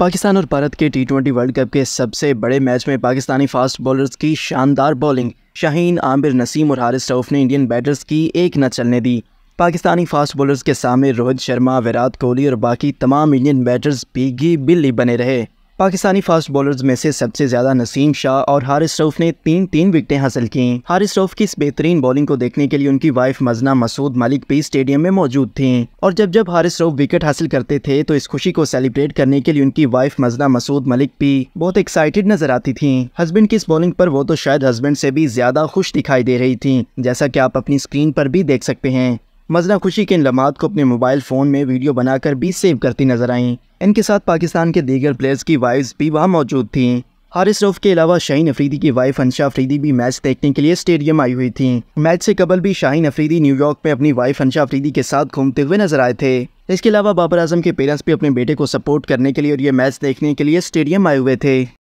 पाकिस्तान और भारत के T twenty world cup के सबसे बड़े मैच में पाकिस्तानी फास्ट बॉलर्स की शानदार बॉलिंग शाहीन आमिर नसीम और हारिस टौफ ने इंडियन बैटर्स की एक न चलने दी पाकिस्तानी फास्ट बॉलर्स के सामने रोहित शर्मा विराट कोहली और बाकी तमाम इंडियन बैटर्स भीगी बिल्ली बने रहे पाकिस्तानी फास्ट बॉलर्स में से सबसे ज्यादा नसीम शाह और हारिस रौफ ने तीन तीन विकटें हासिल की हारिस रौफ की इस बेहतरीन बॉलिंग को देखने के लिए उनकी वाइफ मजना मसूद मलिक भी स्टेडियम में मौजूद थी और जब जब हारिस रौफ विकेट हासिल करते थे तो इस खुशी को सेलिब्रेट करने के लिए उनकी वाइफ मजना मसूद मलिक भी बहुत एक्साइटेड नजर आती थी हस्बैंड की इस बॉलिंग पर वो तो शायद हस्बैंड से भी ज्यादा खुश दिखाई दे रही थी जैसा की आप अपनी स्क्रीन पर भी देख सकते हैं मजना खुशी के इन लमात को अपने मोबाइल फ़ोन में वीडियो बनाकर भी सेव करती नजर आईं इनके साथ पाकिस्तान के दीगर प्लेयर्स की वाइफ भी वहाँ मौजूद थीं हारिस रोफ के अलावा शाहीन अफरीदी की वाइफ अनशा अफरीदी भी मैच देखने के लिए स्टेडियम आई हुई थी मैच से कबल भी शाहीन अफरीदी न्यूयॉर्क में अपनी वाइफ अनशा अफरीदी के साथ घूमते हुए नजर आए थे इसके अलावा बाबर आजम के पेरेंट्स भी अपने बेटे को सपोर्ट करने के लिए और ये मैच देखने के लिए स्टेडियम आए हुए थे